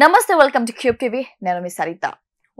నమస్తే welcome to cube TV నేను మీ సరిత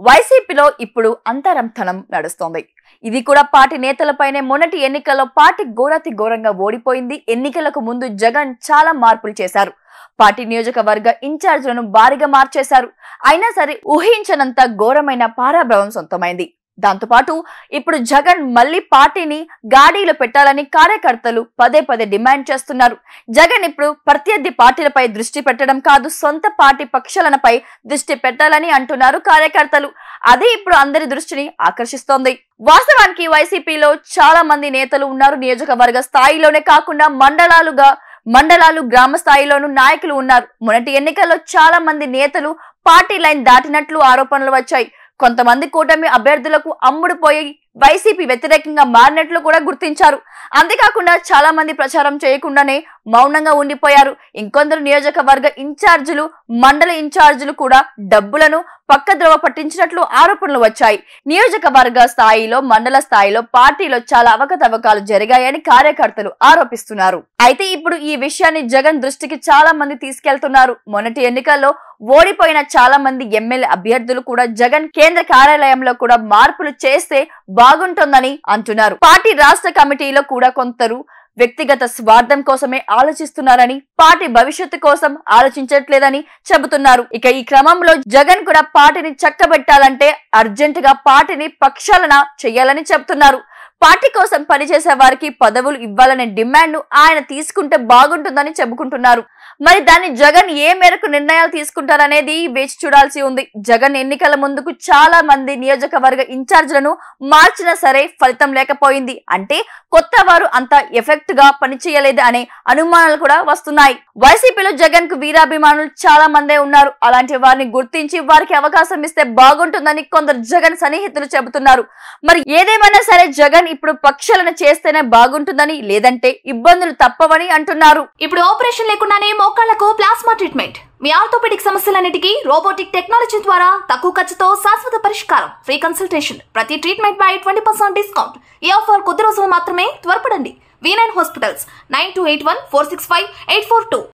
వైసీపీలో ఇప్పుడు అంతరంతనం నడుస్తోంది ఇది కూడా పార్టీ నేతలపైనే మొన్నటి ఎన్నికల్లో పార్టీ ఘోరాతి ఘోరంగా ఓడిపోయింది ఎన్నికలకు ముందు జగన్ చాలా మార్పులు చేశారు పార్టీ నియోజకవర్గ ఇన్ఛార్జ్లను భారీగా మార్చేశారు అయినా సరే ఊహించనంత ఘోరమైన పారాభవం సొంతమైంది దాంతోపాటు ఇప్పుడు జగన్ మళ్లీ పార్టీని గాడీలో పెట్టాలని కార్యకర్తలు పదే పదే డిమాండ్ చేస్తున్నారు జగన్ ఇప్పుడు ప్రత్యర్థి పార్టీలపై దృష్టి పెట్టడం కాదు సొంత పార్టీ పక్షాలనపై దృష్టి పెట్టాలని అంటున్నారు కార్యకర్తలు అదే ఇప్పుడు అందరి దృష్టిని ఆకర్షిస్తోంది వాస్తవానికి వైసీపీలో చాలా మంది నేతలు ఉన్నారు నియోజకవర్గ స్థాయిలోనే కాకుండా మండలాలుగా మండలాలు గ్రామ స్థాయిలోనూ నాయకులు ఉన్నారు మొన్నటి ఎన్నికల్లో చాలా మంది నేతలు పార్టీ లైన్ దాటినట్లు ఆరోపణలు వచ్చాయి కొంతమంది కూటమి అభ్యర్థులకు అమ్ముడుపోయి వైసీపీ వ్యతిరేకంగా మారినట్లు కూడా గుర్తించారు అంతేకాకుండా చాలా మంది ప్రచారం చేయకుండానే మౌనంగా ఉండిపోయారు ఇంకొందరు నియోజకవర్గ ఇన్ఛార్జీలు మండల ఇన్ఛార్జీలు కూడా డబ్బులను పక్క ద్రవ పట్టించినట్లు ఆరోపణలు వచ్చాయి నియోజకవర్గ స్థాయిలో మండల స్థాయిలో పార్టీలో చాలా అవకతవకాలు జరిగాయని కార్యకర్తలు ఆరోపిస్తున్నారు అయితే ఇప్పుడు ఈ విషయాన్ని జగన్ దృష్టికి చాలా మంది తీసుకెళ్తున్నారు మొన్నటి ఎన్నికల్లో ఓడిపోయిన చాలా మంది ఎమ్మెల్యే అభ్యర్థులు కూడా జగన్ కేంద్ర కార్యాలయంలో కూడా మార్పులు చేస్తే బాగుంటుందని అంటున్నారు పార్టీ రాష్ట్ర కమిటీలో కూడా కొందరు వ్యక్తిగత స్వార్థం కోసమే ఆలోచిస్తున్నారని పార్టీ భవిష్యత్తు కోసం ఆలోచించట్లేదని చెబుతున్నారు ఇక ఈ క్రమంలో జగన్ కూడా పార్టీని చక్కబెట్టాలంటే అర్జెంటుగా పార్టీని పక్షాలన చేయాలని చెబుతున్నారు పార్టీ కోసం పనిచేసే వారికి పదవులు ఇవ్వాలనే డిమాండ్ ను ఆయన తీసుకుంటే బాగుంటుందని చెప్పుకుంటున్నారు మరి దాన్ని జగన్ ఏ మేరకు నిర్ణయాలు తీసుకుంటారనేది వేచి చూడాల్సి ఉంది జగన్ ఎన్నికల ముందుకు చాలా మంది నియోజకవర్గ ఇన్ఛార్జ్లను మార్చినా సరే ఫలితం లేకపోయింది అంటే కొత్త వారు అంత ఎఫెక్ట్ గా పనిచేయలేదు అనే అనుమానాలు కూడా వస్తున్నాయి వైసీపీలో జగన్ కు వీరాభిమానులు చాలా మందే ఉన్నారు అలాంటి వారిని గుర్తించి వారికి అవకాశం ఇస్తే బాగుంటుందని కొందరు జగన్ సన్నిహితులు చెబుతున్నారు మరి ఏదేమైనా సరే జగన్ కానీ ఇప్పుడు పక్షాలను చేస్తేనే బాగుంటుందని లేదంటే ఇబ్బందులు తప్పవని అంటున్నారు ఇప్పుడు ఆపరేషన్ లేకుండానే మోకాళ్లకు ప్లాస్మా ట్రీట్మెంట్ మీ ఆర్థోపెడిక్ సమస్యలన్నిటికీ రోబోటిక్ టెక్నాలజీ ద్వారా తక్కువ ఖర్చుతో శాశ్వత పరిష్కారం ఫ్రీ కన్సల్టేషన్ ప్రతి ట్రీట్మెంట్ పై ట్వంటీ పర్సెంట్ డిస్కౌంట్ ఈ ఆఫర్ కొద్ది రోజులు మాత్రమే త్వరపడండి V nine hospitals nine two eight one four six five eight four two